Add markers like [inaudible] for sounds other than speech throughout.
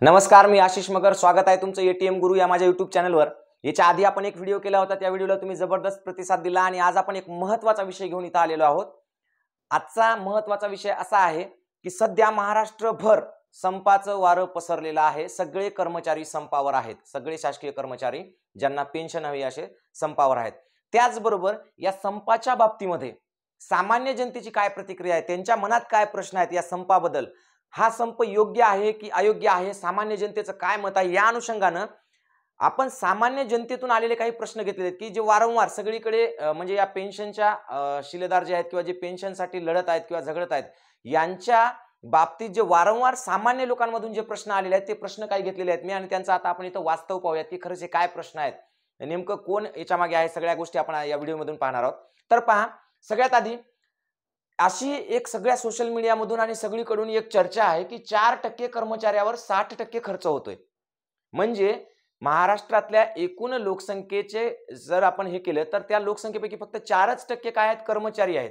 नमस्कार मी आशिष मगर स्वागत आहे तुमचं एटीएम गुरु या माझ्या युट्यूब चॅनलवर याच्या आधी आपण एक व्हिडिओ केला होता त्या व्हिडिओला तुम्ही जबरदस्त प्रतिसाद दिला आणि आज आपण एक महत्वाचा विषय घेऊन इथं आलेलो आहोत आजचा महत्वाचा विषय असा आहे की सध्या महाराष्ट्रभर संपाचं वारं पसरलेलं आहे सगळे कर्मचारी संपावर आहेत सगळे शासकीय कर्मचारी ज्यांना पेन्शन हवी असे संपावर आहेत त्याचबरोबर या संपाच्या बाबतीमध्ये सामान्य जनतेची काय प्रतिक्रिया आहे त्यांच्या मनात काय प्रश्न आहेत या संपाबद्दल हा संप योग्य आहे की अयोग्य आहे सामान्य जनतेचं काय मत आहे या अनुषंगानं आपण सामान्य जनतेतून आलेले काही प्रश्न घेतलेले आहेत की जे वारंवार सगळीकडे म्हणजे या पेन्शनच्या शिलेदार जे आहेत किंवा जे पेन्शनसाठी लढत आहेत किंवा झगडत आहेत यांच्या बाबतीत जे वारंवार सामान्य लोकांमधून जे प्रश्न आलेले आहेत ते प्रश्न काय घेतलेले आहेत मी आणि त्यांचा आता आपण इथं वास्तव पाहूयात की खरंच हे काय प्रश्न आहेत नेमकं कोण याच्या मागे आहे सगळ्या गोष्टी आपण या व्हिडिओमधून पाहणार आहोत तर पहा सगळ्यात आधी अशी एक सगळ्या सोशल मीडियामधून आणि सगळीकडून एक चर्चा आहे की चार टक्के कर्मचाऱ्यावर साठ टक्के खर्च होतोय म्हणजे महाराष्ट्रातल्या एकूण लोकसंख्येचे जर आपण हे केलं तर त्या लोकसंख्येपैकी फक्त चारच टक्के काय आहेत कर्मचारी आहेत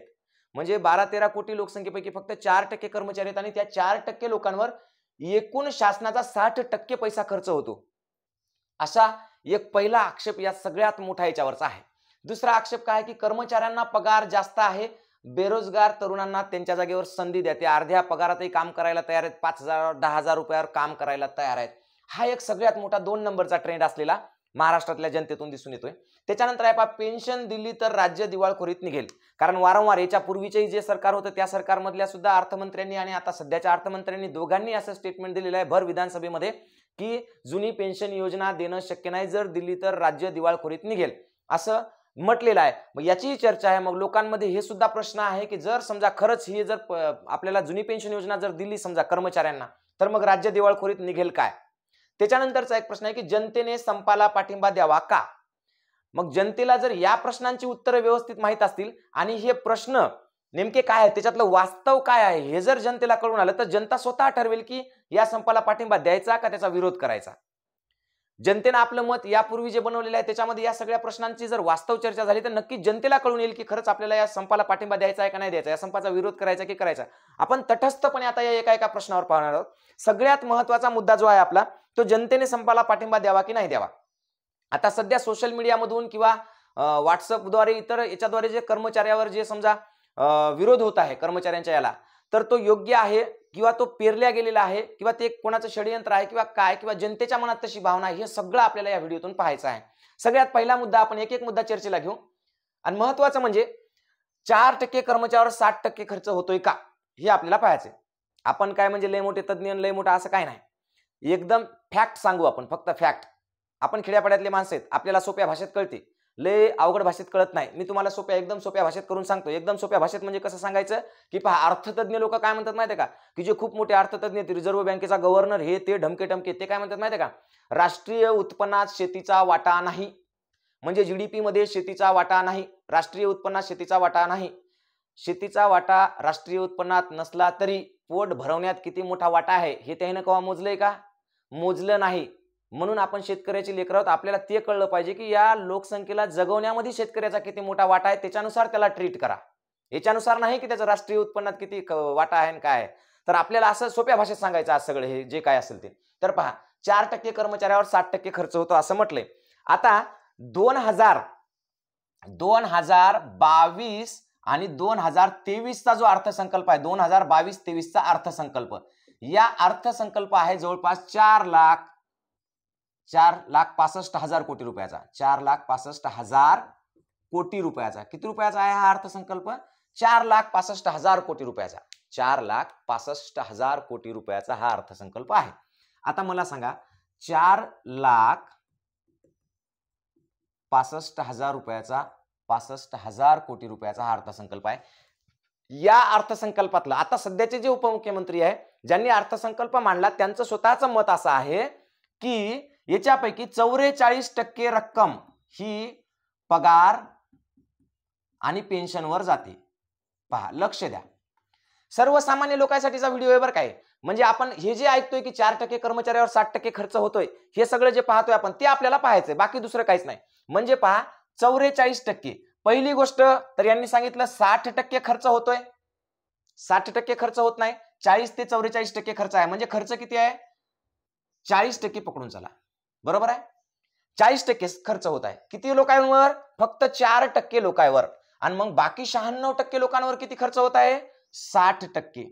म्हणजे बारा तेरा कोटी लोकसंख्येपैकी फक्त चार टक्के कर्मचारी आहेत आणि त्या चार टक्के लोकांवर एकूण शासनाचा साठ टक्के पैसा खर्च होतो असा एक पहिला आक्षेप या सगळ्यात मोठा याच्यावरचा आहे दुसरा आक्षेप काय की कर्मचाऱ्यांना पगार जास्त आहे बेरोजगार तरुणांना त्यांच्या जागेवर संधी द्या ते अर्ध्या पगारातही काम करायला तयार आहेत पाच हजार दहा हजार रुपयावर काम करायला तयार आहेत हा एक सगळ्यात मोठा दोन नंबरचा ट्रेंड असलेला महाराष्ट्रातल्या जनतेतून दिसून येतोय त्याच्यानंतर आहे पहा पेन्शन दिली तर राज्य दिवाळखोरीत निघेल कारण वारंवार याच्या पूर्वीचेही जे सरकार होतं त्या सरकारमधल्या सुद्धा अर्थमंत्र्यांनी आणि आता सध्याच्या अर्थमंत्र्यांनी दोघांनी असं स्टेटमेंट दिलेलं आहे भर विधानसभेमध्ये की जुनी पेन्शन योजना देणं शक्य नाही जर दिली तर राज्य दिवाळखोरीत निघेल असं म्हटलेलं आहे मग याचीही चर्चा आहे मग लोकांमध्ये हे सुद्धा प्रश्न आहे की जर समजा खरंच ही जर आपल्याला जुनी पेन्शन योजना जर दिली समजा कर्मचाऱ्यांना तर मग राज्य दिवाळखोरीत निघेल काय त्याच्यानंतरचा एक प्रश्न आहे की जनतेने संपाला पाठिंबा द्यावा का मग जनतेला जर या प्रश्नांची उत्तरं व्यवस्थित माहीत असतील आणि हे प्रश्न नेमके काय आहे त्याच्यातलं वास्तव काय आहे हे जर जनतेला कळून आलं तर जनता स्वतः ठरवेल की या संपाला पाठिंबा द्यायचा का त्याचा विरोध करायचा जनतेनं आपलं मत यापूर्वी जे बनवलेलं आहे त्याच्यामध्ये या सगळ्या प्रश्नांची जर वास्तव चर्चा झाली तर नक्की जनतेला कळून येईल की खरंच आपल्याला या संपाला पाठिंबा द्यायचा आहे का नाही द्यायचा या संपाचा विरोध करायचा की करायचा आपण तटस्थपणे आता या एका एका प्रश्नावर पाहणार आहोत सगळ्यात महत्वाचा मुद्दा जो आहे आपला तो जनतेने संपाला पाठिंबा द्यावा की नाही द्यावा आता सध्या सोशल मीडियामधून किंवा व्हॉट्सअपद्वारे इतर याच्याद्वारे जे कर्मचाऱ्यावर जे समजा विरोध होत आहे कर्मचाऱ्यांच्या याला तर तो योग्य आहे किंवा तो पेरल्या गेलेला आहे किंवा ते कोणाचं षडयंत्र आहे किंवा काय किंवा जनतेच्या मनात तशी भावना आहे हे सगळं आपल्याला या व्हिडिओतून पाहायचं आहे सगळ्यात पहिला मुद्दा आपण एक एक मुद्दा चर्चेला घेऊ आणि महत्वाचं म्हणजे चार टक्के कर्मचाऱ्यावर साठ टक्के खर्च होतोय का हे आपल्याला पाहायचंय आपण काय म्हणजे लय मोठे तज्ज्ञ लय मोठा असं काय नाही एकदम फॅक्ट सांगू आपण फक्त फॅक्ट आपण खेड्यापाड्यातले माणसं आहेत आपल्याला सोप्या भाषेत कळते लय अवघड भाषेत कळत नाही मी तुम्हाला सोप्या एकदम सोप्या भाषेत करून सांगतो एकदम सोप्या भाषेत म्हणजे कसं सांगायचं की पहा अर्थतज्ञ लोक काय म्हणतात माहिती का की जे खूप मोठे अर्थतज्ञ रिझर्व्ह बँकेचा गव्हर्नर हे ते ढमके टमके ते काय म्हणतात माहिती का राष्ट्रीय उत्पन्नात शेतीचा वाटा नाही म्हणजे जी मध्ये शेतीचा वाटा नाही राष्ट्रीय उत्पन्नात शेतीचा वाटा नाही शेतीचा वाटा राष्ट्रीय उत्पन्नात नसला तरी पोट भरवण्यात किती मोठा वाटा आहे हे त्याने केव्हा मोजलंय का मोजलं नाही म्हणून आपण शेतकऱ्याची लेकर आहोत आपल्याला ते कळलं पाहिजे की या लोकसंख्येला जगवण्यामध्ये शेतकऱ्याचा किती मोठा वाटा आहे त्याच्यानुसार त्याला ट्रीट करा याच्यानुसार नाही की त्याचं राष्ट्रीय उत्पन्नात किती वाटा आहे आणि काय तर आपल्याला असं सोप्या भाषेत सांगायचं आज सगळं हे जे काय असेल ते तर पहा चार टक्के कर्मचाऱ्यावर साठ टक्के खर्च होतो असं म्हटलंय आता दोन हजार दोन हजार बावीस आणि दोन हजार तेवीसचा जो अर्थसंकल्प आहे दोन हजार बावीस तेवीसचा अर्थसंकल्प या अर्थसंकल्प आहे जवळपास चार लाख चार लाख पासष्ट हजार कोटी रुपयाचा चार लाख पासष्ट हजार कोटी रुपयाचा किती रुपयाचा आहे हा अर्थसंकल्प चार लाख पासष्ट हजार कोटी रुपयाचा चार लाख पासष्ट हजार कोटी रुपयाचा हा अर्थसंकल्प आहे आता मला सांगा चार लाख पासष्ट हजार रुपयाचा पासष्ट हजार कोटी रुपयाचा हा अर्थसंकल्प आहे या अर्थसंकल्पातला आता सध्याचे जे उपमुख्यमंत्री आहे ज्यांनी अर्थसंकल्प मांडला त्यांचं स्वतःचं मत असं आहे की याच्यापैकी चौवेचाळीस टक्के रक्कम ही पगार आणि पेन्शनवर जाते पहा लक्ष द्या सर्वसामान्य लोकांसाठीचा व्हिडिओ आहे बरं काय म्हणजे आपण हे जे ऐकतोय की चार टक्के कर्मचाऱ्यावर साठ टक्के खर्च होतोय हे सगळं जे पाहतोय आपण ते आपल्याला पाहायचंय बाकी दुसरं काहीच नाही म्हणजे पहा चौवेचाळीस टक्के पहिली गोष्ट तर यांनी सांगितलं साठ टक्के खर्च होतोय साठ टक्के खर्च होत नाही चाळीस ते चौवेचाळीस टक्के खर्च आहे म्हणजे खर्च किती आहे चाळीस टक्के पकडून चला बरोबर आहे चाळीस टक्के खर्च होत आहे किती लोकांवर फक्त चार टक्के लोकांवर आणि मग बाकी शहाण्णव टक्के लोकांवर किती खर्च होत आहे साठ टक्के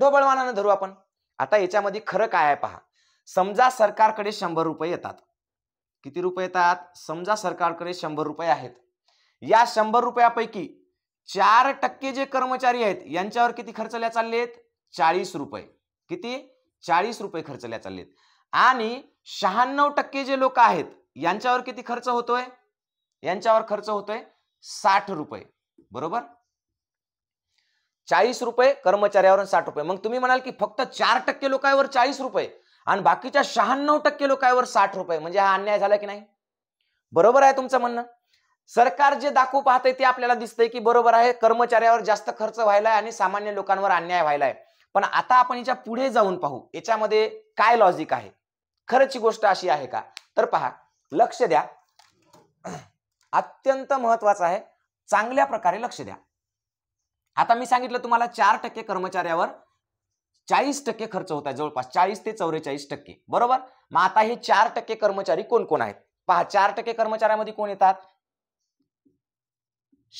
ढोबळमानानं धरू आपण आता याच्यामध्ये खरं काय आहे पहा समजा सरकारकडे शंभर रुपये येतात किती रुपये येतात समजा सरकारकडे शंभर रुपये आहेत या शंभर रुपयापैकी चार टक्के जे कर्मचारी आहेत यांच्यावर किती खर्चल्या चाललेत चाळीस रुपये किती चाळीस रुपये खर्चल्या चाललेत आणि शहाण्णव टक्के जे लोक आहेत यांच्यावर किती खर्च होतोय यांच्यावर खर्च होतोय साठ रुपये बरोबर चाळीस रुपये कर्मचाऱ्यावर साठ रुपये मग तुम्ही म्हणाल की फक्त चार टक्के लोकांवर चाळीस रुपये आणि बाकीच्या शहाण्णव टक्के लोकांवर साठ रुपये म्हणजे हा अन्याय झाला की नाही बरोबर आहे तुमचं म्हणणं सरकार जे दाखवू पाहतंय ते आपल्याला दिसतंय की बरोबर आहे कर्मचाऱ्यावर जास्त खर्च आहे आणि सामान्य लोकांवर अन्याय व्हायलाय पण आता आपण याच्या पुढे जाऊन पाहू याच्यामध्ये काय लॉजिक आहे खरंच गोष्ट अशी आहे का तर पहा लक्ष द्या अत्यंत महत्वाचं आहे चांगल्या प्रकारे लक्ष द्या आता मी सांगितलं तुम्हाला चार टक्के कर्मचाऱ्यावर चाळीस टक्के खर्च होता जवळपास चाळीस ते चौवेचाळीस टक्के बरोबर मग आता हे चार टक्के कर्मचारी कोण कोण आहेत पहा चार टक्के कर्मचाऱ्यामध्ये कोण येतात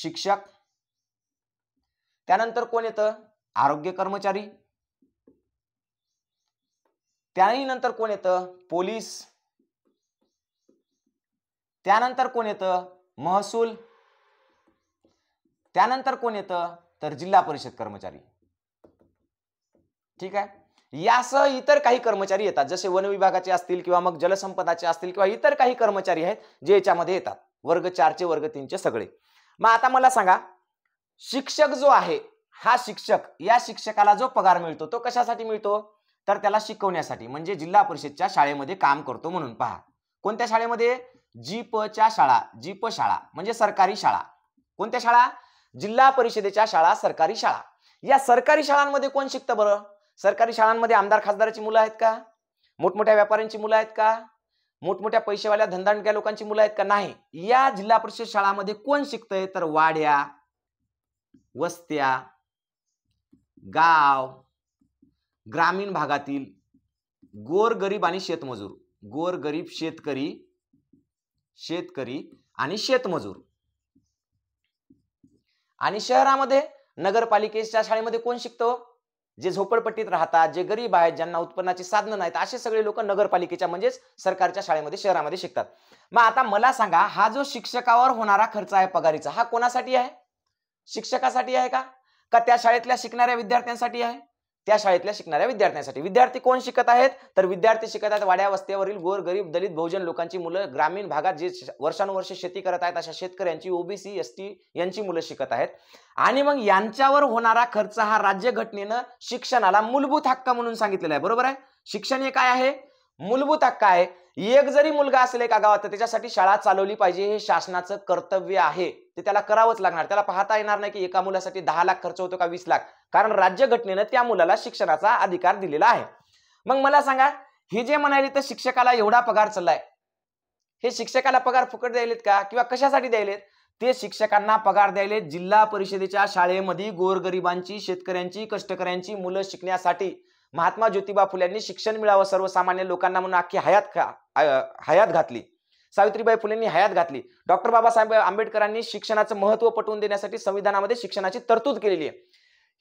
शिक्षक त्यानंतर कोण येतं आरोग्य कर्मचारी त्याही नंतर कोण येतं पोलीस त्यानंतर कोण येतं महसूल त्यानंतर कोण येतं तर जिल्हा परिषद कर्मचारी ठीक आहे यासह इतर काही कर्मचारी येतात जसे वन विभागाचे असतील किंवा मग जलसंपदाचे असतील किंवा इतर काही कर्मचारी आहेत जे याच्यामध्ये येतात वर्ग चारचे वर्ग तीनचे सगळे मग आता मला सांगा शिक्षक जो आहे हा शिक्षक या शिक्षकाला जो पगार मिळतो तो कशासाठी मिळतो तर त्याला शिकवण्यासाठी म्हणजे जिल्हा परिषदच्या शाळेमध्ये काम करतो म्हणून पहा कोणत्या शाळेमध्ये जी शाळा जी प शाळा म्हणजे सरकारी शाळा कोणत्या शाळा जिल्हा परिषदेच्या शाळा सरकारी शाळा या सरकारी शाळांमध्ये कोण शिकतं बरं सरकारी शाळांमध्ये आमदार खासदाराची मुलं आहेत का मोठमोठ्या व्यापाऱ्यांची मुलं आहेत का मोठमोठ्या पैसेवाल्या धंदाणक्या लोकांची मुलं आहेत का नाही या जिल्हा परिषद शाळामध्ये कोण शिकतंय तर वाड्या वस्त्या गाव ग्रामीण भागातील गोर गरीब आणि शेतमजूर गरीब शेतकरी शेतकरी आणि शेतमजूर आणि शहरामध्ये नगरपालिकेच्या शाळेमध्ये कोण शिकतो जे झोपडपट्टीत राहतात जे गरीब आहेत ज्यांना उत्पन्नाची साधनं नाहीत असे सगळे लोक नगरपालिकेच्या म्हणजेच सरकारच्या शाळेमध्ये शहरामध्ये शिकतात मग आता मला सांगा हा जो शिक्षकावर होणारा खर्च आहे पगारीचा हा कोणासाठी आहे शिक्षकासाठी आहे का का त्या शाळेतल्या शिकणाऱ्या विद्यार्थ्यांसाठी आहे त्या शाळेतल्या शिकणाऱ्या विद्यार्थ्यांसाठी विद्यार्थी कोण शिकत आहेत तर विद्यार्थी शिकत आहेत वाड्या वस्त्यावरील गोर गरीब दलित बहुजन लोकांची मुलं ग्रामीण भागात जे वर्षानुवर्षे शेती करत आहेत अशा शेतकऱ्यांची ओबीसी एस टी यांची मुलं शिकत आहेत आणि मग यांच्यावर होणारा खर्च हा राज्य घटनेनं शिक्षणाला मूलभूत हक्क म्हणून सांगितलेला आहे बरोबर आहे शिक्षण हे काय आहे मूलभूत हक्क आहे एक जरी मुलगा असेल एका गावात तर त्याच्यासाठी शाळा चालवली पाहिजे हे शासनाचं कर्तव्य आहे ते त्याला करावंच लागणार त्याला पाहता येणार नाही की एका मुलासाठी दहा लाख खर्च होतो का वीस लाख कारण राज्यघटनेनं त्या मुलाला शिक्षणाचा अधिकार दिलेला आहे मग मला सांगा हे जे म्हणाले तर शिक्षकाला एवढा पगार चाललाय हे शिक्षकाला पगार फुकट द्यायलेत का किंवा कशासाठी द्यायलेत ते शिक्षकांना पगार द्यायले जिल्हा परिषदेच्या शाळेमध्ये गोरगरिबांची शेतकऱ्यांची कष्टकऱ्यांची मुलं शिकण्यासाठी महात्मा ज्योतिबा यांनी शिक्षण मिळावं सर्वसामान्य लोकांना म्हणून अख्खी हयात हयात घातली सावित्रीबाई फुलेंनी हयात घातली डॉक्टर बाबासाहेब आंबेडकरांनी शिक्षणाचं महत्व पटवून देण्यासाठी संविधानामध्ये शिक्षणाची तरतूद केलेली आहे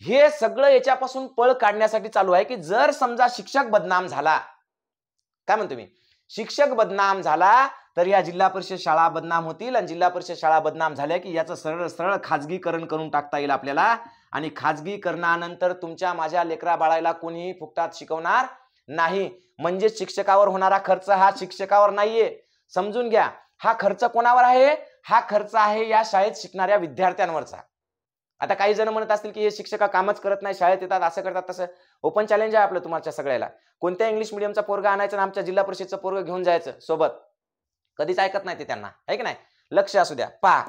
हे सगळं याच्यापासून पळ काढण्यासाठी चालू आहे की जर समजा शिक्षक बदनाम झाला काय म्हणतो मी शिक्षक बदनाम झाला तर या जिल्हा परिषद शाळा बदनाम होतील आणि जिल्हा परिषद शाळा बदनाम झाल्या की याचं सरळ सरळ खाजगीकरण करून टाकता येईल आपल्याला आणि खाजगीकरणानंतर तुमच्या माझ्या लेकरा बाळाला कोणीही फुकटात शिकवणार नाही म्हणजे शिक्षकावर होणारा खर्च हा शिक्षकावर नाहीये समजून घ्या हा खर्च कोणावर आहे हा खर्च आहे या शाळेत शिकणाऱ्या विद्यार्थ्यांवरचा आता काही जण म्हणत असतील की हे शिक्षक कामच करत नाही शाळेत येतात असं करतात तसं ओपन चॅलेंज आहे आपलं तुमच्या सगळ्याला कोणत्या इंग्लिश मिडियमचा पोरगा आणायचा ना आमच्या जिल्हा परिषदचं पोरग घेऊन जायचं सोबत कधीच ऐकत नाही ते त्यांना आहे की नाही लक्ष असू द्या पहा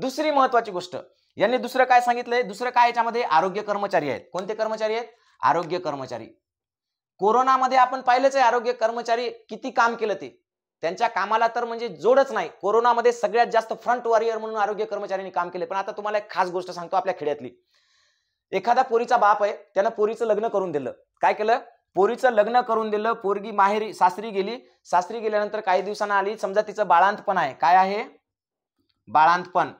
दुसरी महत्वाची गोष्ट यांनी दुसरं काय सांगितलंय दुसरं काय याच्यामध्ये आरोग्य कर्मचारी आहेत कोणते कर्मचारी आहेत आरोग्य कर्मचारी कोरोनामध्ये आपण पाहिलंच आहे आरोग्य कर्मचारी किती काम केलं ते त्यांच्या कामाला तर म्हणजे जोडच नाही कोरोनामध्ये सगळ्यात जास्त फ्रंट वॉरियर म्हणून आरोग्य कर्मचाऱ्यांनी काम केले पण आता तुम्हाला एक खास गोष्ट सांगतो आपल्या खेड्यातली एखादा पोरीचा बाप आहे त्यानं पोरीचं लग्न करून दिलं काय केलं पोरीचं लग्न करून दिलं पोरगी माहेरी सासरी गेली सासरी गेल्यानंतर काही दिवसांना आली समजा तिचं बाळांतपण आहे काय आहे बाळांतपण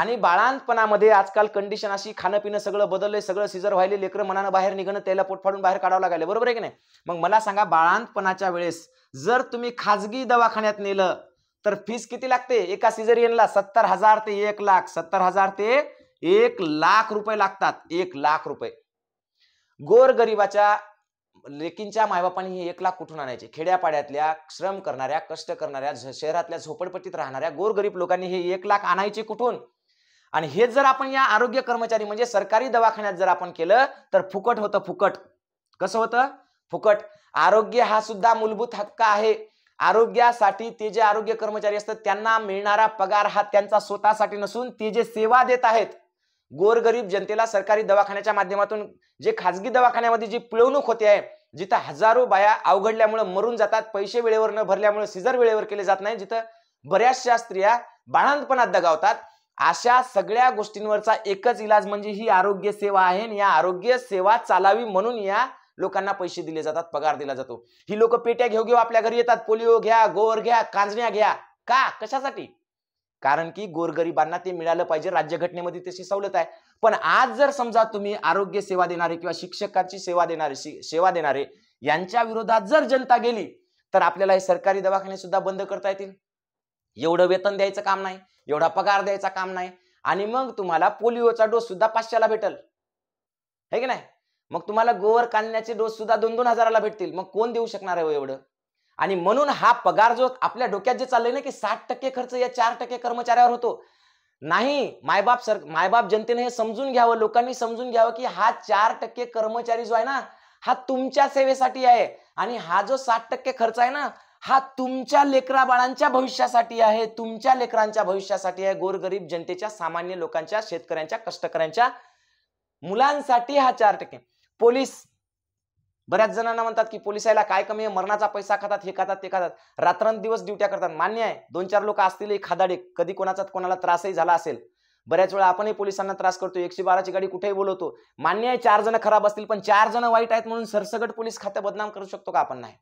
आणि बाळांतपणामध्ये आजकाल कंडिशन अशी खाणं पिणं सगळं बदललंय सगळं सिजर व्हायले लेकरं मनानं बाहेर निघणं त्याला पोट फाडून बाहेर काढावं लागायला बरोबर आहे की नाही मग मला सांगा बाळांतपणाच्या वेळेस जर तुम्ही खाजगी दवाखान्यात नेलं तर फीस किती लागते एका सिझरियनला सत्तर हजार ते एक लाख सत्तर हजार ते एक लाख रुपये लागतात एक लाख रुपये गोरगरिबाच्या लेकींच्या मायबापांनी हे एक लाख कुठून आणायचे खेड्यापाड्यातल्या श्रम करणाऱ्या कष्ट करणाऱ्या शहरातल्या झोपडपट्टीत राहणाऱ्या गोरगरीब लोकांनी हे एक लाख आणायचे कुठून आणि हेच जर आपण या आरोग्य कर्मचारी म्हणजे सरकारी दवाखान्यात जर आपण केलं तर फुकट होतं फुकट कसं होतं फुकट आरोग्य हा सुद्धा मूलभूत हक्क आहे आरोग्यासाठी ते जे आरोग्य कर्मचारी असतात त्यांना मिळणारा पगार हा त्यांचा स्वतःसाठी नसून ते जे सेवा देत आहेत गोरगरीब जनतेला सरकारी दवाखान्याच्या माध्यमातून जे खाजगी दवाखान्यामध्ये जी पिळवणूक होते आहे जिथं हजारो बाया अवघडल्यामुळे मरून जातात पैसे वेळेवर न भरल्यामुळे सिजर वेळेवर केले जात नाही जिथं बऱ्याचशा स्त्रिया बाळांतपणात दगावतात अशा सगळ्या गोष्टींवरचा एकच इलाज म्हणजे ही आरोग्य सेवा आहे आणि या आरोग्य सेवा चालावी म्हणून या लोकांना पैसे दिले जातात पगार दिला जातो ही लोक पेट्या घेऊ घेऊ आपल्या घरी येतात पोलिओ घ्या गोवर घ्या कांजण्या घ्या का कशासाठी कारण की गोरगरिबांना ते मिळालं पाहिजे राज्यघटनेमध्ये तशी सवलत आहे पण आज जर समजा तुम्ही आरोग्य सेवा देणारे किंवा शिक्षकाची सेवा देणारे सेवा देणारे यांच्या विरोधात जर जनता गेली तर आपल्याला हे सरकारी दवाखाने सुद्धा बंद करता येतील एवढं वेतन द्यायचं काम नाही एवढा पगार द्यायचा काम नाही आणि मग तुम्हाला पोलिओचा डोस सुद्धा पाचशेला भेटल हे की नाही मग तुम्हाला गोवर कालण्याचे डोस सुद्धा दोन दोन हजाराला भेटतील मग कोण देऊ शकणार आहे हो एवढं आणि म्हणून हा पगार जो आपल्या डोक्यात जे चाललंय ना की साठ टक्के खर्च या चार टक्के कर्मचाऱ्यावर होतो नाही मायबाप सर मायबाप जनतेने हे समजून घ्यावं लोकांनी समजून घ्यावं की हा चार टक्के कर्मचारी जो आहे ना हा तुमच्या सेवेसाठी आहे आणि हा जो साठ टक्के खर्च आहे ना हा तुमच्या लेकराबाळांच्या भविष्यासाठी आहे तुमच्या लेकरांच्या भविष्यासाठी आहे गोरगरीब जनतेच्या सामान्य लोकांच्या शेतकऱ्यांच्या कष्टकऱ्यांच्या मुलांसाठी हा चार टक्के पोलीस बऱ्याच जणांना म्हणतात की पोलिसायला काय कमी आहे मरणाचा पैसा खातात हे खातात ते खातात रात्रंदिवस ड्युट्या करतात मान्य आहे दोन चार लोक असतील खादाडे कधी कोणाचा कोणाला त्रासही झाला असेल बऱ्याच वेळा आपणही पोलिसांना त्रास करतो एकशे बाराची गाडी कुठेही बोलवतो मान्य आहे चार जण खराब असतील पण चार जण वाईट आहेत म्हणून सरसगट पोलीस खात्या बदनाम करू शकतो का आपण नाही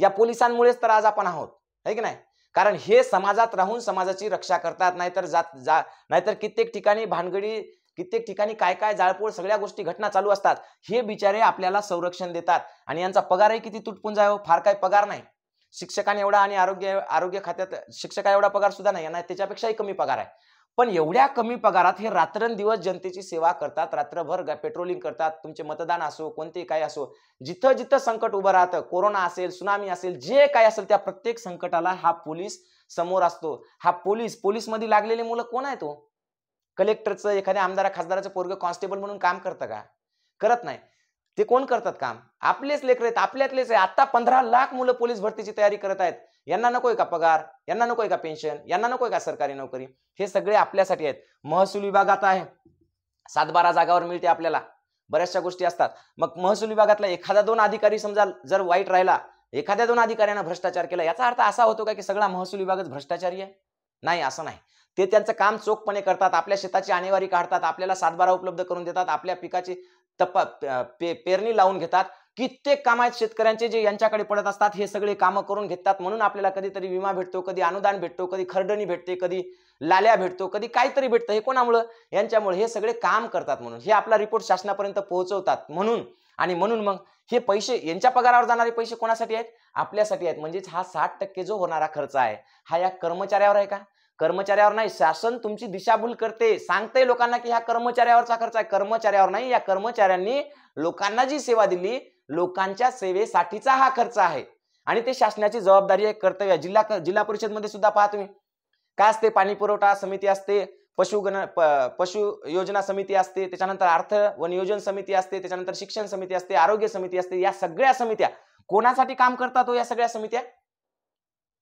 या पोलिसांमुळेच तर आज आपण आहोत है की नाही कारण हे समाजात राहून समाजाची रक्षा करतात नाहीतर जात जा नाहीतर कित्येक ठिकाणी भानगडी कित्येक ठिकाणी काय काय जाळपोळ सगळ्या गोष्टी घटना चालू असतात हे बिचारे आपल्याला संरक्षण देतात आणि यांचा पगारही किती तुटपून जावं हो? फार काय पगार नाही शिक्षकांनी एवढा आणि आरोग्य आरोग्य खात्यात शिक्षका एवढा पगार सुद्धा नाही त्याच्यापेक्षाही कमी पगार आहे पण एवढ्या कमी पगारात हे रात्रंदिवस जनतेची सेवा करतात रात्रभर पेट्रोलिंग करतात तुमचे मतदान असो कोणते काय असो जिथं जिथं संकट उभं राहतं कोरोना असेल सुनामी असेल जे काय असेल त्या प्रत्येक संकटाला हा पोलीस समोर असतो हा पोलीस मध्ये लागलेले मुलं कोण आहे तो हो? कलेक्टरचं एखाद्या आमदार खासदाराचं पोरग कॉन्स्टेबल म्हणून काम करतं का करत नाही ते कोण करतात काम आपलेच लेकर आहेत आपल्यातलेच आहे आता पंधरा लाख मुलं पोलीस भरतीची तयारी करत आहेत यांना नको आहे का पगार यांना नको आहे का पेन्शन यांना नको आहे का सरकारी नोकरी हे सगळे आपल्यासाठी आहेत महसूल विभागात आहे सात बारा जागावर मिळते आपल्याला बऱ्याचशा गोष्टी असतात मग महसूल विभागातला एखादा दोन अधिकारी समजा जर वाईट राहिला एखाद्या दोन अधिकाऱ्यांना भ्रष्टाचार केला याचा अर्थ असा होतो का की सगळा महसूल विभागच भ्रष्टाचारी आहे नाही असं नाही ते त्यांचं काम चोखपणे करतात आपल्या शेताची आणेवारी काढतात आपल्याला सातबारा उपलब्ध करून देतात आपल्या पिकाची तप्पा पे पेरणी लावून घेतात कित्येक काम आहेत शेतकऱ्यांचे जे यांच्याकडे पडत असतात हे सगळे कामं करून घेतात म्हणून आपल्याला कधीतरी विमा भेटतो कधी अनुदान भेटतो कधी खरडणी भेटते कधी लाल्या भेटतो कधी काहीतरी भेटतं हे कोणामुळं यांच्यामुळे हे सगळे काम करतात म्हणून हे आपला रिपोर्ट शासनापर्यंत पोहोचवतात म्हणून आणि म्हणून मग हे पैसे यांच्या पगारावर जाणारे पैसे कोणासाठी आहेत आपल्यासाठी आहेत म्हणजेच हा साठ टक्के जो होणारा खर्च आहे हा या कर्मचाऱ्यावर आहे का कर्मचाऱ्यावर नाही शासन तुमची दिशाभूल करते सांगते लोकांना की ह्या कर्मचाऱ्यावरचा खर्च आहे कर्मचाऱ्यावर नाही या कर्मचाऱ्यांनी लोकांना जी सेवा दिली लोकांच्या सेवेसाठीचा हा खर्च आहे आणि ते शासनाची जबाबदारी आहे कर्तव्य जिल्हा जिल्हा परिषद मध्ये सुद्धा पाहा तुम्ही काय असते पाणी पुरवठा समिती असते पशुगण पशु योजना समिती असते त्याच्यानंतर अर्थ व नियोजन समिती असते त्याच्यानंतर शिक्षण समिती असते आरोग्य समिती असते या सगळ्या समित्या कोणासाठी काम करतात हो या सगळ्या समित्या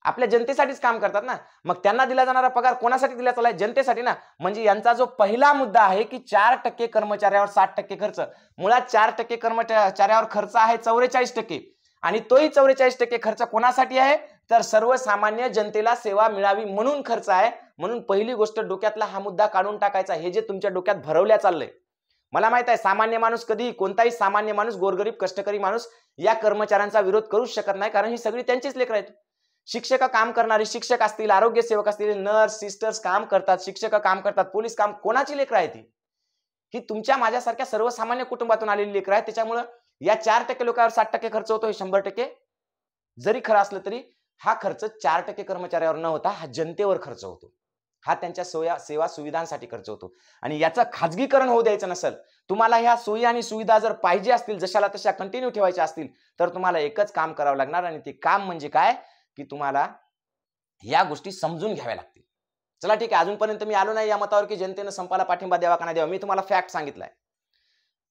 आपल्या जनतेसाठीच काम करतात ना मग त्यांना दिला जाणारा पगार कोणासाठी दिला चालला जनतेसाठी ना म्हणजे यांचा जो पहिला मुद्दा आहे की चार टक्के कर्मचाऱ्यावर साठ टक्के खर्च मुळात चार टक्के कर्मचाऱ्यावर खर्च आहे चौवेचाळीस टक्के आणि तोही चौवेचाळीस टक्के खर्च कोणासाठी आहे तर सर्वसामान्य जनतेला सेवा मिळावी म्हणून खर्च आहे म्हणून पहिली गोष्ट डोक्यातला हा मुद्दा काढून टाकायचा हे जे तुमच्या डोक्यात भरवल्या चाललंय मला माहित आहे सामान्य माणूस कधी कोणताही सामान्य माणूस गोरगरीब कष्टकरी माणूस या कर्मचाऱ्यांचा विरोध करूच शकत नाही कारण ही सगळी त्यांचीच लेकर आहेत शिक्षक काम करणारे शिक्षक असतील आरोग्य सेवक असतील नर्स सिस्टर्स काम करतात शिक्षक काम करतात पोलीस काम कोणाची लेकरं आहे ती ही तुमच्या माझ्यासारख्या सर्वसामान्य कुटुंबातून आलेली लेकरं आहे त्याच्यामुळं या चार टक्के लोकांवर सात टक्के खर्च होतो हे शंभर टक्के जरी खरं असलं तरी हा खर्च चार टक्के कर्मचाऱ्यावर न होता हा जनतेवर खर्च होतो हा त्यांच्या सोया सेवा सुविधांसाठी खर्च होतो आणि याचं खाजगीकरण होऊ द्यायचं नसेल तुम्हाला ह्या सोयी आणि सुविधा जर पाहिजे असतील जशाला तशा कंटिन्यू ठेवायच्या असतील तर तुम्हाला एकच काम करावं लागणार आणि ते काम म्हणजे काय की तुम्हाला या गोष्टी समजून घ्याव्या लागतील चला ठीक आहे अजूनपर्यंत मी आलो नाही या मतावर की जनतेनं संपाला पाठिंबा द्यावा का नाही द्यावा मी तुम्हाला फॅक्ट सांगितलाय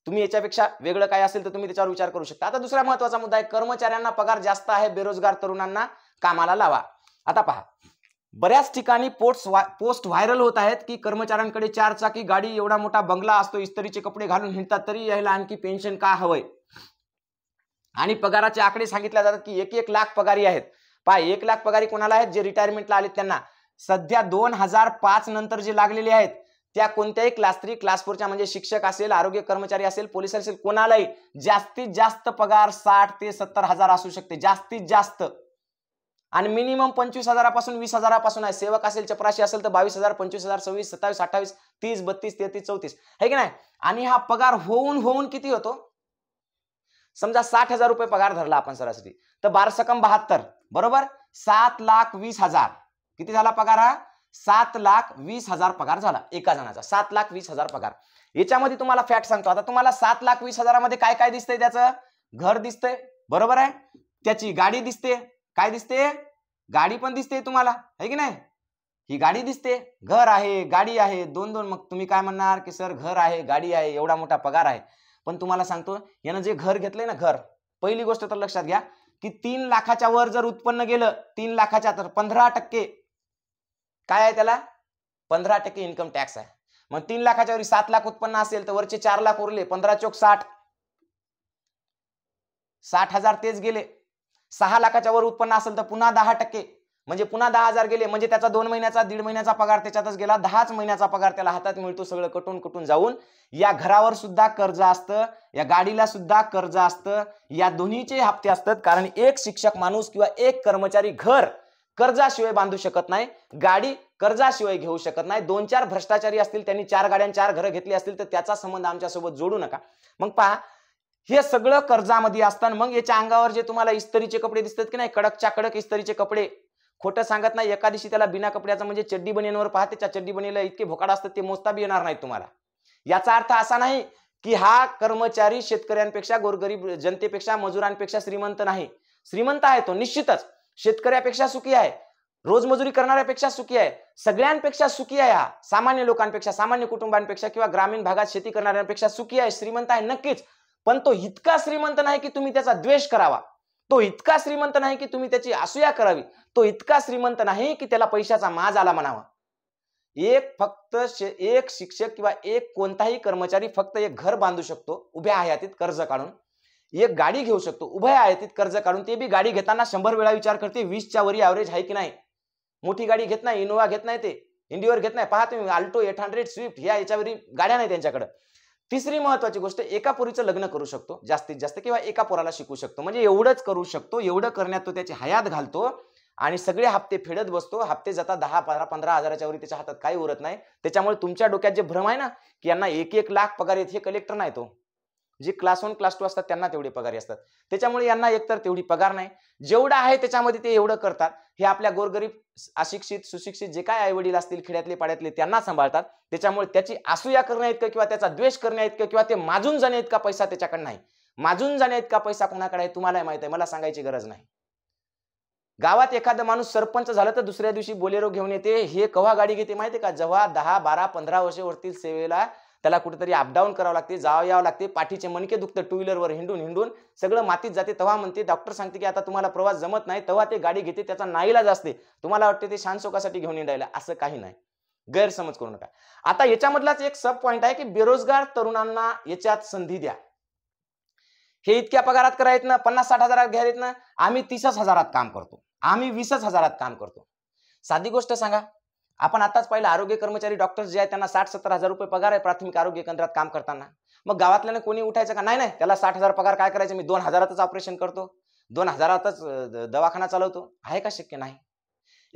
तुम्ही याच्यापेक्षा वेगळं काय असेल तर तुम्ही त्याच्यावर विचार करू शकता आता दुसरा महत्वाचा मुद्दा आहे कर्मचाऱ्यांना पगार जास्त आहे बेरोजगार तरुणांना कामाला लावा आता पहा बऱ्याच ठिकाणी पोस्ट पोस्ट व्हायरल होत आहेत की कर्मचाऱ्यांकडे चार चाकी गाडी एवढा मोठा बंगला असतो इस्तरीचे कपडे घालून हिंडतात तरी यायला आणखी पेन्शन का हवंय आणि पगाराचे आकडे सांगितले जातात की एक एक लाख पगारी आहेत पाय एक लाख पगारी कोणाला आहेत जे रिटायरमेंटला आले त्यांना सध्या दोन हजार पाच नंतर जे लागलेले आहेत त्या कोणत्याही क्लास थ्री क्लास फोरच्या म्हणजे शिक्षक असेल आरोग्य कर्मचारी असेल पोलीस असेल कोणालाही जास्तीत जास्त पगार साठ ते सत्तर हजार असू शकते जास्तीत जास्त आणि मिनिमम पंचवीस हजारापासून वीस हजारापासून आहे सेवक असेल चपराशी असेल तर बावीस हजार पंचवीस हजार सव्वीस सत्तावीस अठ्ठावीस तीस बत्तीस तेहतीस चौतीस हे की नाही आणि हा पगार होऊन होऊन किती होतो समजा साठ हजार रुपये पगार धरला आपण सरासरी तर बारसकम बहात्तर बरोबर सात लाख वीस हजार किती झाला पगार हा सात लाख वीस हजार पगार झाला एका जणाचा सात लाख वीस हजार पगार याच्यामध्ये तुम्हाला फॅट सांगतो आता तुम्हाला सात लाख वीस हजारामध्ये काय काय दिसतंय त्याचं घर दिसतंय बरोबर आहे त्याची गाडी दिसते काय दिसते गाडी पण दिसते तुम्हाला है की नाही ही गाडी दिसते घर आहे गाडी आहे दोन दोन मग तुम्ही काय म्हणणार की सर घर आहे गाडी आहे एवढा मोठा पगार आहे पण तुम्हाला सांगतो यानं जे घर घेतलंय ना घर पहिली गोष्ट तर लक्षात घ्या की तीन लाखाच्या वर जर उत्पन्न गेलं तीन लाखाच्या तर पंधरा टक्के काय आहे त्याला पंधरा टक्के इन्कम टॅक्स आहे मग तीन लाखाच्या वरी सात लाख उत्पन्न असेल तर वरचे चार लाख उरले पंधरा चोक साठ साठ हजार तेच गेले सहा लाखाच्या वर उत्पन्न असेल तर पुन्हा दहा टक्के म्हणजे पुन्हा दहा हजार गेले म्हणजे त्याचा दोन महिन्याचा दीड महिन्याचा पगार त्याच्यातच गेला दहाच महिन्याचा पगार त्याला हातात मिळतो सगळं कटून कटून जाऊन या घरावर सुद्धा कर्ज असतं या गाडीला सुद्धा कर्ज असतं या दोन्हीचे हप्ते असतात कारण एक शिक्षक माणूस किंवा एक कर्मचारी घर कर्जाशिवाय बांधू शकत नाही गाडी कर्जाशिवाय घेऊ शकत नाही दोन चार भ्रष्टाचारी असतील त्यांनी चार गाड्या चार घरं घेतली असतील तर त्याचा संबंध आमच्यासोबत जोडू नका मग पहा हे सगळं कर्जामध्ये असताना मग याच्या अंगावर जे तुम्हाला इस्तरीचे कपडे दिसतात की नाही कडकच्या कडक इस्तरीचे कपडे खोटं सांगत नाही एका दिवशी त्याला बिना कपड्याचा म्हणजे चड्डी बनियनवर पाहते त्या चड्डी बनियला इतके भोकाड असतात ते मोजता बी येणार नाही तुम्हाला याचा अर्थ असा नाही की हा कर्मचारी शेतकऱ्यांपेक्षा गोरगरीब जनतेपेक्षा मजुरांपेक्षा श्रीमंत नाही श्रीमंत आहे तो निश्चितच शेतकऱ्यापेक्षा सुखी आहे रोजमजुरी करणाऱ्यापेक्षा सुखी आहे सगळ्यांपेक्षा सुखी आहे हा सामान्य लोकांपेक्षा सामान्य कुटुंबांपेक्षा किंवा ग्रामीण भागात शेती करणाऱ्यांपेक्षा सुखी आहे श्रीमंत आहे नक्कीच पण तो इतका श्रीमंत नाही की तुम्ही त्याचा द्वेष करावा तो इतका श्रीमंत नाही की तुम्ही त्याची असूया करावी तो इतका श्रीमंत नाही की त्याला पैशाचा माज आला म्हणावा एक फक्त एक शिक्षक किंवा एक कोणताही कर्मचारी फक्त एक घर बांधू शकतो उभ्या आयातीत कर्ज काढून एक गाडी घेऊ शकतो उभ्या आयातीत कर्ज काढून ते बी गाडी घेताना शंभर वेळा विचार करते वीसच्या वरी ॲव्हरेज आहे की नाही मोठी गाडी घेत नाही इनोव्हा घेत नाही ते इंडिओवर घेत नाही पहा तुम्ही आल्टो एट हंड्रेड स्विफ्ट ह्या याच्यावरी गाड्या नाही त्यांच्याकडे तिसरी महत्वाची गोष्ट एका पोरीचं लग्न करू शकतो जास्तीत जास्त किंवा एका पोराला शिकू शकतो म्हणजे एवढंच करू शकतो एवढं करण्यात तो त्याची हयात घालतो आणि सगळे हप्ते फेडत बसतो हप्ते जाता दहा पंधरा पंधरा हजाराच्या वरी त्याच्या हातात काही उरत नाही त्याच्यामुळे तुमच्या डोक्यात जे भ्रम आहे ना की यांना एक एक लाख पगार येत हे कलेक्टर नाही तो जे क्लास वन क्लास टू असतात त्यांना तेवढे पगारी असतात त्याच्यामुळे यांना एकतर तेवढी पगार नाही जेवढं आहे त्याच्यामध्ये ते एवढं करतात हे आपल्या गोरगरीब अशिक्षित सुशिक्षित जे काय वडील असतील खेड्यातले पाड्यातले त्यांना सांभाळतात त्याच्यामुळे त्याची आसूया करण्या इतकं किंवा त्याचा द्वेष करण्या इतकं किंवा ते माजून जाण्या इतका पैसा त्याच्याकडे नाही माजून जाण्या इतका पैसा कोणाकडे आहे तुम्हाला माहित आहे मला सांगायची गरज नाही गावात एखादा माणूस सरपंच झाला तर दुसऱ्या दिवशी बोलेरो घेऊन येते हे कव्हा गाडी घेते माहिती का जेव्हा दहा बारा पंधरा वर्षे वरतील सेवेला त्याला कुठेतरी अपडाऊन करावं लागते जावं यावं लागते पाठीचे मणके दुखतं टू व्हीलरवर हिंडून हिंडून सगळं मातीत जाते तेव्हा म्हणते डॉक्टर सांगते की आता तुम्हाला प्रवास जमत नाही तेव्हा ते गाडी घेते त्याचा नाईलाज असते तुम्हाला वाटते ते शांतोकासाठी घेऊन येणायला असं काही नाही गैरसमज करू नका आता याच्यामधलाच एक सब पॉईंट आहे की बेरोजगार तरुणांना याच्यात संधी द्या हे इतक्या पगारात करायत ना पन्नास साठ हजारात घ्यायत ना आम्ही तीसच हजारात काम करतो आम्ही वीसच हजारात काम करतो साधी गोष्ट सांगा आपण आताच पाहिलं आरोग्य कर्मचारी डॉक्टर्स जे आहेत त्यांना साठ सत्तर हजार रुपये पगार आहे प्राथमिक आरोग्य केंद्रात काम करताना मग गावातल्यानं कोणी उठायचं का नाही नाही त्याला साठ हजार पगार काय करायचं मी दोन हजारातच ऑपरेशन करतो दोन हजारातच दवाखाना चालवतो आहे का शक्य नाही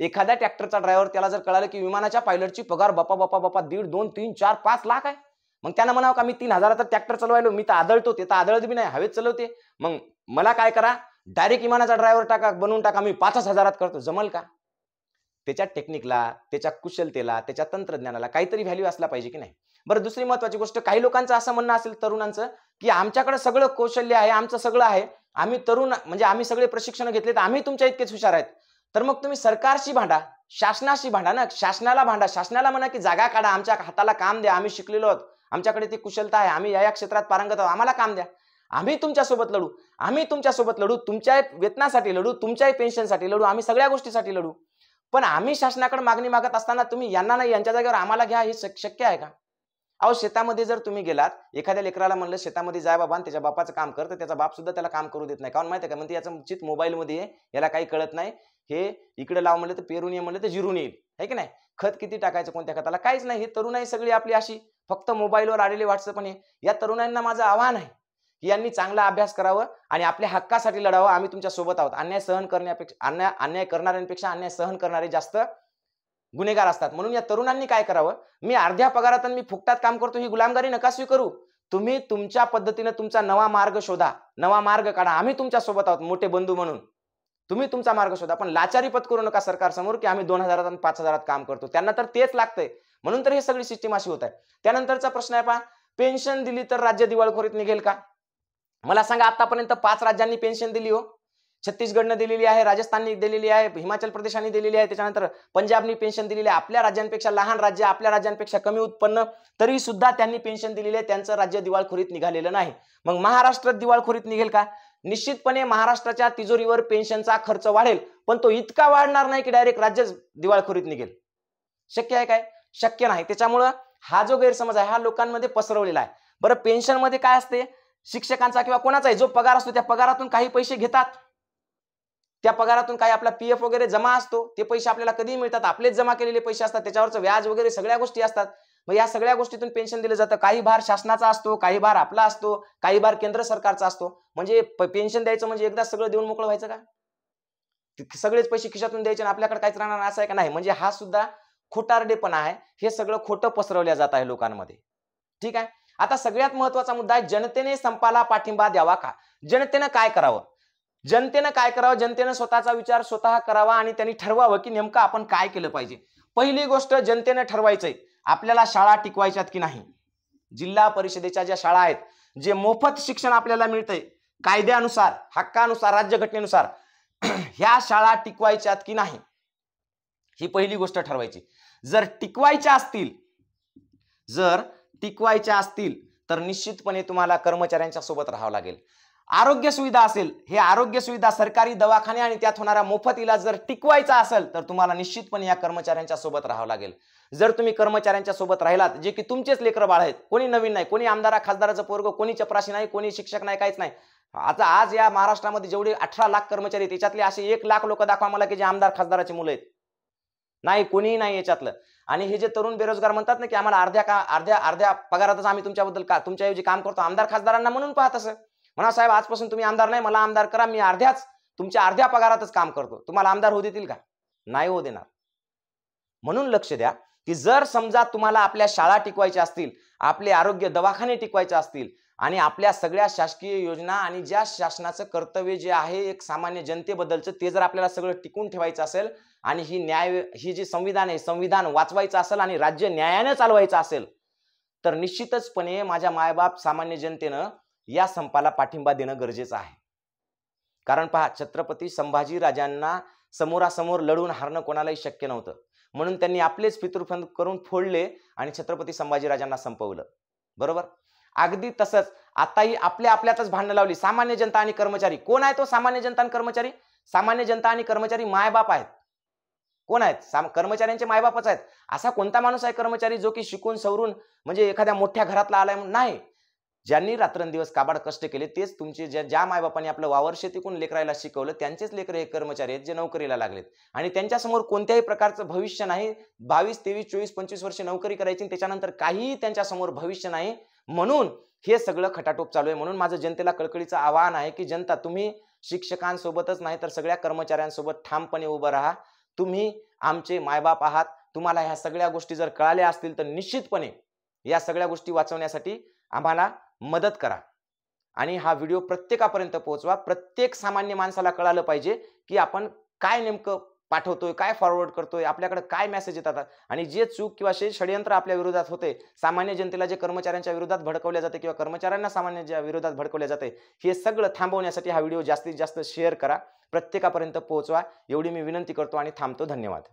एखाद्या ट्रॅक्टरचा ड्रायव्हर त्याला जर कळालं की विमानाच्या पायलटची पगार बापा बपा बापा दीड दोन तीन चार पाच लाख आहे मग त्यांना म्हणावं का मी तीन हजाराचा ट्रॅक्टर चालवायलो मी तर आदळतो ते तर आदळत बी नाही हवेत चालवते मग मला काय करा डायरेक्ट विमानाचा ड्रायव्हर टाका बनवून टाका मी पाच हजारात करतो जमल का त्याच्या टेक्निकला त्याच्या कुशलतेला त्याच्या तंत्रज्ञानाला काहीतरी व्हॅल्यू असला पाहिजे की नाही बरं दुसरी महत्वाची गोष्ट काही लोकांचं असं म्हणणं असेल तरुणांचं की आमच्याकडे सगळं कौशल्य आहे आमचं सगळं आहे आम्ही तरुण म्हणजे आम्ही सगळे प्रशिक्षण घेतले तर आम्ही तुमच्या इतकेच हुशार आहेत तर मग तुम्ही सरकारशी भांडा शासनाशी भांडा ना शासनाला भांडा शासनाला म्हणा की जागा काढा आमच्या हाताला काम द्या आम्ही शिकलेलो आहोत आमच्याकडे ती कुशलता आहे आम्ही या या क्षेत्रात पारंगत आहोत आम्हाला काम द्या आम्ही तुमच्यासोबत लढू आम्ही तुमच्यासोबत लढू तुमच्या वेतनासाठी लढू तुमच्याही पेन्शनसाठी लढू आम्ही सगळ्या गोष्टीसाठी लढू पण आम्ही शासनाकडे मागणी मागत असताना तुम्ही यांना नाही यांच्या जागेवर आम्हाला घ्या हे शक्य आहे का अहो शेतामध्ये जर तुम्ही गेलात एखाद्या लेकराला म्हणलं शेतामध्ये जाय बाबा त्याच्या बापाचं काम कर तर त्याचा बाप सुद्धा त्याला काम करू देत नाही कारण माहिती का म्हणजे याचं चित मोबाईलमध्ये आहे याला काही कळत नाही हे इकडे लाव म्हणलं तर पेरून ये म्हणलं तर जिरून येईल आहे की नाही खत किती टाकायचं कोणत्या खताला काहीच नाही हे तरुणाई सगळी आपली अशी फक्त मोबाईलवर आलेली व्हॉट्सअप आहे या तरुणांना माझं आव्हान आहे यांनी चांगला अभ्यास करावा आणि आपल्या हक्कासाठी लढावं आम्ही तुमच्या सोबत आहोत अन्याय सहन करण्यापेक्षा अन्याय अन्याय करणाऱ्यांपेक्षा अन्याय सहन करणारे जास्त गुन्हेगार असतात म्हणून या तरुणांनी काय करावं मी अर्ध्या पगारात मी फुकटात काम करतो ही गुलामगारी नका स्वीकारू तुम्ही तुमच्या पद्धतीनं तुमचा नवा मार्ग शोधा नवा मार्ग काढा आम्ही तुमच्या सोबत आहोत मोठे बंधू म्हणून तुम्ही तुमचा मार्ग शोधा पण लाचारीपद करू नका सरकार समोर की आम्ही दोन हजारात आणि पाच हजारात काम करतो त्यांना तर तेच लागतंय म्हणून तर ही सगळी सिस्टीम अशी होत आहे त्यानंतरचा प्रश्न आहे पहा पेन्शन दिली तर राज्य दिवाळखोरीत निघेल का मला सांगा आतापर्यंत पाच राज्यांनी पेन्शन दिली हो छत्तीसगडनं दिलेली आहे राजस्थाननी दिलेली आहे हिमाचल प्रदेशांनी दिलेली आहे त्याच्यानंतर पंजाबनी पेन्शन दिलेली आहे आपल्या राज्यांपेक्षा लहान राज्य आपल्या राज्यांपेक्षा कमी उत्पन्न तरी सुद्धा त्यांनी पेन्शन दिलेली आहे त्यांचं राज्य दिवाळखोरीत निघालेलं नाही मग महाराष्ट्र दिवाळखोरीत निघेल का निश्चितपणे महाराष्ट्राच्या तिजोरीवर पेन्शनचा खर्च वाढेल पण तो इतका वाढणार नाही की डायरेक्ट राज्य दिवाळखोरीत निघेल शक्य आहे काय शक्य नाही त्याच्यामुळं हा जो गैरसमज आहे हा लोकांमध्ये पसरवलेला आहे बरं पेन्शनमध्ये काय असते शिक्षकांचा किंवा कोणाचाही जो पगार असतो त्या पगारातून काही पैसे घेतात त्या पगारातून काही आपला पी एफ वगैरे जमा असतो ते पैसे आपल्याला कधी मिळतात आपलेच जमा केलेले पैसे असतात त्याच्यावरचं व्याज वगैरे सगळ्या गोष्टी असतात मग या सगळ्या गोष्टीतून पेन्शन दिलं जातं काही भार शासनाचा असतो काही भार आपला असतो काही भार केंद्र सरकारचा असतो म्हणजे पेन्शन द्यायचं म्हणजे एकदा सगळं देऊन मोकळं व्हायचं का सगळेच पैसे खिशातून द्यायचे आणि आपल्याकडे काहीच राहणार असं आहे का नाही म्हणजे हा सुद्धा खोटारडेपणा आहे हे सगळं खोटं पसरवल्या जात आहे लोकांमध्ये ठीक आहे आता सगळ्यात महत्वाचा मुद्दा आहे जनतेने संपाला पाठिंबा द्यावा का जनतेनं काय करावं जनतेनं काय करावं जनतेनं स्वतःचा विचार स्वतः करावा आणि त्यांनी ठरवावं की नेमकं आपण काय केलं पाहिजे पहिली गोष्ट जनतेनं ठरवायचंय आपल्याला शाळा टिकवायच्यात की नाही जिल्हा परिषदेच्या ज्या शाळा आहेत जे मोफत शिक्षण आपल्याला मिळतंय कायद्यानुसार हक्कानुसार राज्यघटनेनुसार [clears throat] ह्या शाळा टिकवायच्यात की नाही ही पहिली गोष्ट ठरवायची जर टिकवायच्या असतील जर टिकवायच्या असतील तर निश्चितपणे तुम्हाला कर्मचाऱ्यांच्या सोबत राहावं लागेल आरोग्य सुविधा असेल हे आरोग्य सुविधा सरकारी दवाखाने आणि त्यात होणारा मोफत इलाज जर टिकवायचा असेल तर तुम्हाला निश्चितपणे या कर्मचाऱ्यांच्या सोबत राहावं लागेल जर तुम्ही कर्मचाऱ्यांच्या सोबत राहिलात जे की तुमचेच लेकर बाळ आहेत कोणी नवीन नाही कोणी आमदारा खासदाराचं पोरग कोणी चपराशी नाही कोणी शिक्षक नाही काहीच नाही आता आज या महाराष्ट्रामध्ये जेवढे अठरा लाख कर्मचारी आहेत त्याच्यातले असे एक लाख लोक दाखवा मला की जे आमदार खासदाराचे मुलं आहेत नाही कोणीही नाही याच्यातलं आणि हे जे तरुण बेरोजगार म्हणतात ना की आम्हाला अर्ध्या का अर्ध्या अर्ध्या पगारातच आम्ही तुमच्याबद्दल का तुमच्याऐवजी काम करतो आमदार खासदारांना म्हणून पाहत असं म्हणा साहेब आजपासून तुम्ही आमदार नाही मला आमदार करा मी अर्ध्याच तुमच्या अर्ध्या पगारातच काम करतो तुम्हाला आमदार होऊ देतील का नाही होऊ देणार म्हणून लक्ष द्या की जर समजा तुम्हाला आपल्या शाळा टिकवायच्या असतील आपले आरोग्य दवाखाने टिकवायचे असतील आणि आपल्या सगळ्या शासकीय योजना आणि ज्या शासनाचं कर्तव्य जे आहे एक सामान्य जनतेबद्दलचं ते जर आपल्याला सगळं टिकून ठेवायचं असेल आणि ही न्याय ही जी संविधान आहे संविधान वाचवायचं असेल आणि राज्य न्यायानं चालवायचं असेल तर निश्चितचपणे माझ्या मायबाप सामान्य जनतेनं या संपाला पाठिंबा देणं गरजेचं आहे कारण पहा छत्रपती संभाजी राजांना समोरासमोर लढून हारणं कोणालाही शक्य नव्हतं म्हणून त्यांनी आपलेच पितृफंद करून फोडले आणि छत्रपती संभाजीराजांना संपवलं बरोबर अगदी तसंच आताही आपल्या आपल्यातच भांडणं लावली सामान्य जनता आणि कर्मचारी कोण आहे तो सामान्य जनता आणि कर्मचारी सामान्य जनता आणि कर्मचारी मायबाप आहेत कोण आहेत कर्मचाऱ्यांचे मायबापच आहेत असा कोणता माणूस आहे कर्मचारी जो की शिकून सवरून म्हणजे एखाद्या मोठ्या घरातला आलाय नाही ज्यांनी रात्रंदिवस काबाड कष्ट केले तेच तुमचे ज्या ज्या मायबापांनी आपलं वावर शेतीकून लेकरायला शिकवलं त्यांचेच लेकर हे कर्मचारी आहेत जे नोकरीला लागलेत आणि त्यांच्यासमोर कोणत्याही प्रकारचं भविष्य नाही बावीस तेवीस चोवीस पंचवीस वर्षे नोकरी करायची त्याच्यानंतर काहीही त्यांच्यासमोर भविष्य नाही म्हणून हे सगळं खटाटोप चालू आहे म्हणून माझं जनतेला कळकळीचं आवाहन आहे की जनता तुम्ही शिक्षकांसोबतच नाही तर सगळ्या कर्मचाऱ्यांसोबत ठामपणे उभं राहा तुम्ही आमचे मायबाप आहात तुम्हाला ह्या सगळ्या गोष्टी जर कळाल्या असतील तर निश्चितपणे या सगळ्या गोष्टी वाचवण्यासाठी आम्हाला मदत करा आणि हा व्हिडिओ प्रत्येकापर्यंत पोहोचवा प्रत्येक सामान्य माणसाला कळालं पाहिजे की आपण काय नेमकं पाठवतोय काय फॉरवर्ड करतोय आपल्याकडे काय मेसेज येतात आणि जे चूक किंवा जे षडयंत्र आपल्या विरोधात होते सामान्य जनतेला जे कर्मचाऱ्यांच्या विरोधात भडकवल्या जाते किंवा कर्मचाऱ्यांना सामान्य विरोधात भडकवले जाते हे सगळं थांबवण्यासाठी हा व्हिडिओ जास्तीत जास्त शेअर करा प्रत्येकापर्यंत पोहोचवा एवढी मी विनंती करतो आणि थांबतो धन्यवाद